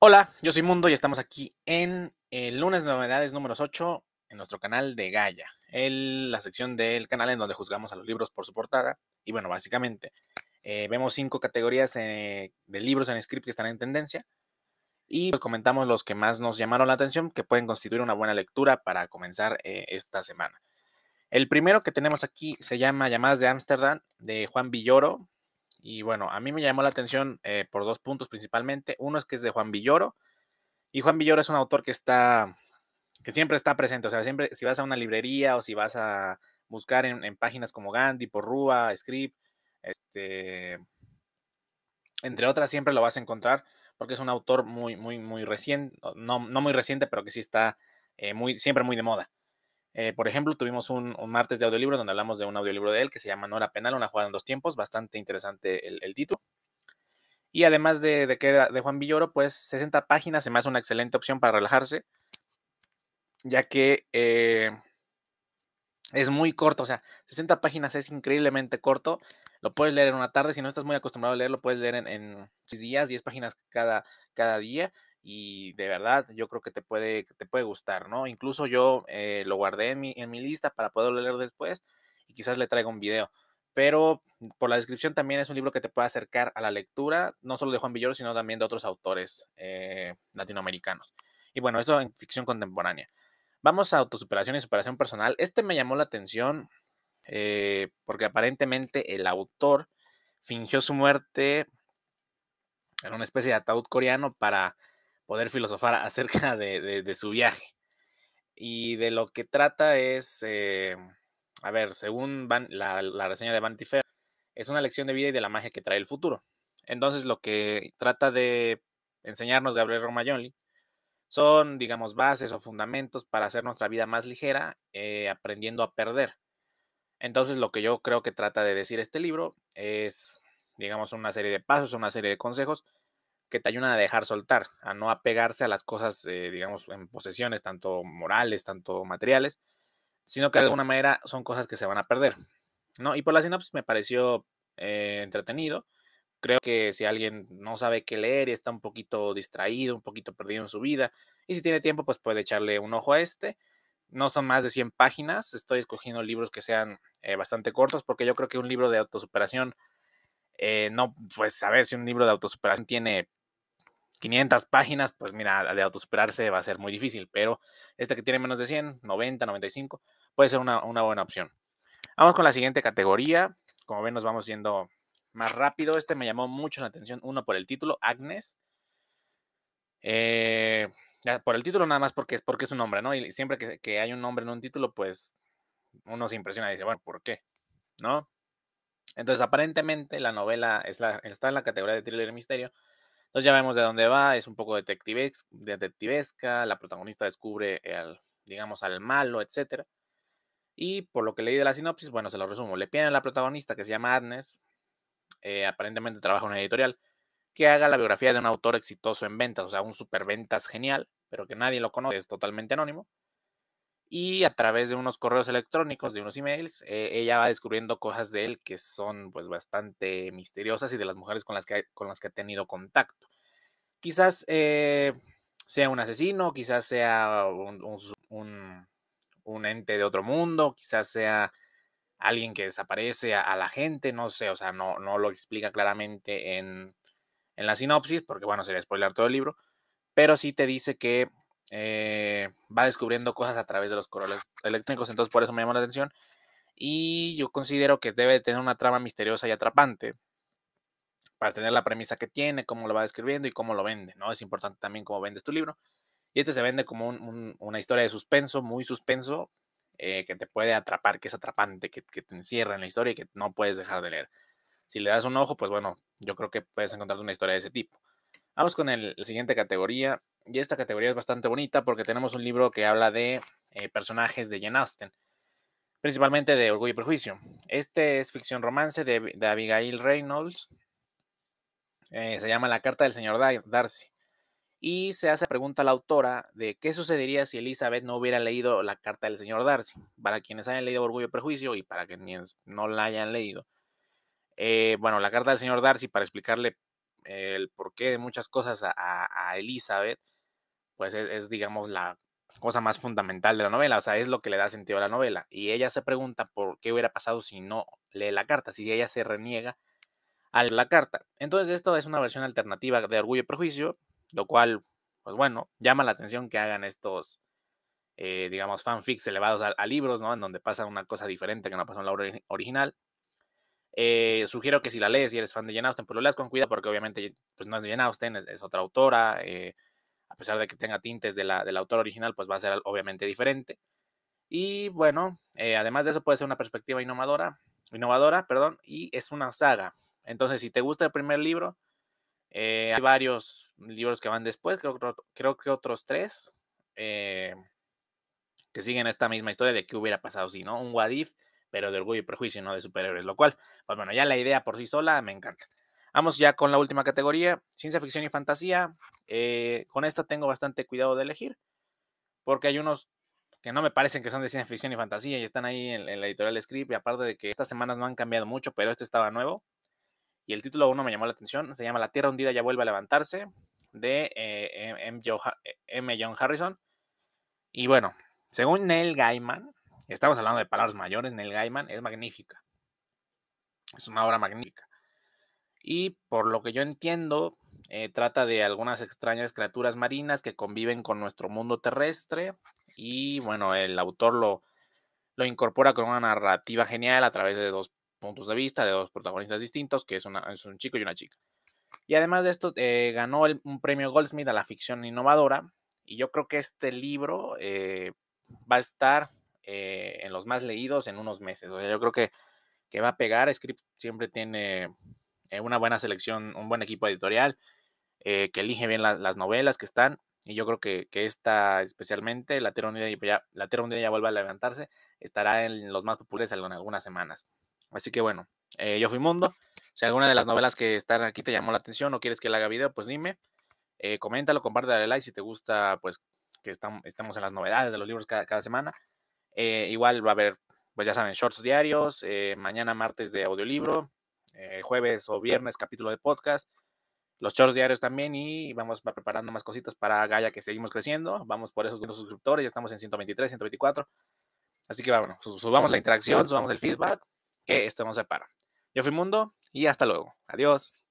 Hola, yo soy Mundo y estamos aquí en el lunes de novedades número 8 en nuestro canal de Gaia, en la sección del canal en donde juzgamos a los libros por su portada. Y bueno, básicamente eh, vemos cinco categorías eh, de libros en script que están en tendencia y pues comentamos los que más nos llamaron la atención que pueden constituir una buena lectura para comenzar eh, esta semana. El primero que tenemos aquí se llama Llamadas de Ámsterdam de Juan Villoro. Y bueno, a mí me llamó la atención eh, por dos puntos principalmente. Uno es que es de Juan Villoro. Y Juan Villoro es un autor que está, que siempre está presente. O sea, siempre, si vas a una librería o si vas a buscar en, páginas como Gandhi, Porrúa, Script, este, entre otras, siempre lo vas a encontrar porque es un autor muy, muy, muy reciente, no, muy reciente, pero que sí está eh, muy, siempre muy de moda. Eh, por ejemplo, tuvimos un, martes de audiolibros donde hablamos de un audiolibro de él que se llama Nora Penal, una jugada en dos tiempos, bastante interesante el, título. Y además de, de, que de Juan Villoro, pues 60 páginas se me una excelente opción para relajarse, ya que eh, es muy corto, o sea, 60 páginas es increíblemente corto, lo puedes leer en una tarde, si no estás muy acostumbrado a leerlo, puedes leer en, 6 días, 10 páginas cada, cada día, y de verdad yo creo que te puede, te puede gustar, ¿no? Incluso yo eh, lo guardé en mi, en mi lista para poderlo leer después y quizás le traiga un video. Pero por la descripción también es un libro que te puede acercar a la lectura, no solo de Juan Villoro, sino también de otros autores eh, latinoamericanos. Y bueno, eso en ficción contemporánea. Vamos a autosuperación y superación personal. Este me llamó la atención eh, porque aparentemente el autor fingió su muerte en una especie de ataúd coreano para poder filosofar acerca de, su viaje. Y de lo que trata es, eh, a ver, según la, reseña de Vanity es una lección de vida y de la magia que trae el futuro. Entonces lo que trata de enseñarnos Gabriel Romagnoli son, digamos, bases o fundamentos para hacer nuestra vida más ligera, eh, aprendiendo a perder. Entonces, lo que yo creo que trata de decir este libro es, digamos, una serie de pasos, una serie de consejos que te ayudan a dejar soltar, a no apegarse a las cosas, eh, digamos, en posesiones, tanto morales, tanto materiales, sino que de alguna manera son cosas que se van a perder. ¿no? Y por la sinopsis me pareció eh, entretenido. Creo que si alguien no sabe qué leer y está un poquito distraído, un poquito perdido en su vida, y si tiene tiempo, pues puede echarle un ojo a este. No son más de 100 páginas, estoy escogiendo libros que sean eh, bastante cortos, porque yo creo que un libro de autosuperación, no, pues a ver si un libro de autosuperación tiene 500 páginas, pues mira, de autosuperarse va a ser muy difícil, pero esta que tiene menos de 100, 90, 95, puede ser una, buena opción. Vamos con la siguiente categoría. Como ven, nos vamos yendo más rápido. Este me llamó mucho la atención, uno por el título, Agnes. Eh, por el título nada más porque es porque es un nombre, ¿no? Y siempre que, hay un nombre en un título, pues uno se impresiona y dice, bueno, ¿por qué? ¿No? Entonces, aparentemente la novela está en la categoría de thriller y misterio, entonces ya vemos de dónde va, es un poco detectivesca, la protagonista descubre, el, digamos, al malo, etc. Y por lo que leí de la sinopsis, bueno, se lo resumo. Le piden a la protagonista, que se llama Agnes, eh, aparentemente trabaja en una editorial, que haga la biografía de un autor exitoso en ventas, o sea, un superventas genial, pero que nadie lo conoce, es totalmente anónimo y a través de unos correos electrónicos, de unos emails, eh, ella va descubriendo cosas de él que son pues bastante misteriosas y de las mujeres con las que, con las que ha tenido contacto. Quizás eh, sea un asesino, quizás sea un, ente de otro mundo, quizás sea alguien que desaparece a, la gente, no sé, o sea, no, no lo explica claramente en, en la sinopsis, porque bueno, sería spoiler todo el libro, pero sí te dice que eh, va descubriendo cosas a través de los correos electrónicos, entonces por eso me llama la atención. Y yo considero que debe tener una trama misteriosa y atrapante para tener la premisa que tiene, cómo lo va describiendo y cómo lo vende, ¿no? Es importante también cómo vendes tu libro. Y este se vende como una historia de suspenso, muy suspenso, eh, que te puede atrapar, que es atrapante, que, te encierra en la historia y que no puedes dejar de leer. Si le das un ojo, pues bueno, yo creo que puedes encontrar una historia de ese tipo. Vamos con el, la siguiente categoría, y esta categoría es bastante bonita porque tenemos un libro que habla de eh, personajes de Jane Austen, principalmente de Orgullo y Prejuicio. Este es ficción romance de, Abigail Reynolds. Eh, se llama La Carta del Señor Darcy. Y se hace pregunta a la autora de qué sucedería si Elizabeth no hubiera leído La Carta del Señor Darcy. Para quienes hayan leído Orgullo y Prejuicio y para quienes no la hayan leído. Eh, bueno, La Carta del Señor Darcy, para explicarle el porqué de muchas cosas a Elizabeth, pues es, digamos, la cosa más fundamental de la novela, o sea, es lo que le da sentido a la novela. Y ella se pregunta por qué hubiera pasado si no lee la carta, si ella se reniega a la carta. Entonces, esto es una versión alternativa de Orgullo y Prejuicio, lo cual, pues bueno, llama la atención que hagan estos, eh, digamos, fanfics elevados a, libros, ¿no? En donde pasa una cosa diferente que no pasó en la obra original. Eh, sugiero que si la lees y eres fan de Jane Austen, pues lo leas con cuidado porque obviamente pues no es de Jane Austen, es, es otra autora. Eh, a pesar de que tenga tintes de la, del autor original, pues va a ser obviamente diferente. Y bueno, eh, además de eso puede ser una perspectiva innovadora, innovadora, perdón, y es una saga. Entonces, si te gusta el primer libro, eh, hay varios libros que van después, creo, que otros tres, eh, que siguen esta misma historia de qué hubiera pasado si, ¿no? Un Wadif, pero de orgullo y prejuicio, no de superhéroes, lo cual, pues bueno, ya la idea por sí sola me encanta. Vamos ya con la última categoría, ciencia ficción y fantasía. Eh, con esta tengo bastante cuidado de elegir, porque hay unos que no me parecen que son de ciencia ficción y fantasía y están ahí en, la editorial Script, y aparte de que estas semanas no han cambiado mucho, pero este estaba nuevo. Y el título uno me llamó la atención, se llama La Tierra hundida ya vuelve a levantarse, de eh, M. M. John Harrison. Y bueno, según Neil Gaiman, estamos hablando de palabras mayores, Neil Gaiman es magnífica. Es una obra magnífica y por lo que yo entiendo, eh, trata de algunas extrañas criaturas marinas que conviven con nuestro mundo terrestre y bueno, el autor lo, lo incorpora con una narrativa genial a través de dos puntos de vista de dos protagonistas distintos, que es, un chico y una chica. Y además de esto, eh, ganó el, un premio Goldsmith a la ficción innovadora y yo creo que este libro eh, va a estar en los más leídos en unos meses. O sea, yo creo que, que va a pegar, Script siempre tiene eh, una buena selección, un buen equipo editorial, eh, que elige bien las novelas que están. Y yo creo que, que esta, especialmente, La Tierra Unida, ya, la vuelve a levantarse, estará en los más populares en algunas semanas. Así que bueno, eh, yo fui Mundo. Si alguna de las novelas que están aquí te llamó la atención o quieres que la haga video, pues dime. Eh, coméntalo, dale like si te gusta, pues que estamos, en las novedades de los libros cada, cada semana. igual va a haber, pues ya saben, shorts diarios, mañana martes de audiolibro, eh, jueves o viernes capítulo de podcast, los shorts diarios también y vamos preparando más cositas para Gaia que seguimos creciendo. Vamos por esos suscriptores, ya estamos en 123, 124. Así que vámonos, subamos la interacción, subamos el feedback, que esto no se para. Yo fui Mundo y hasta luego. Adiós.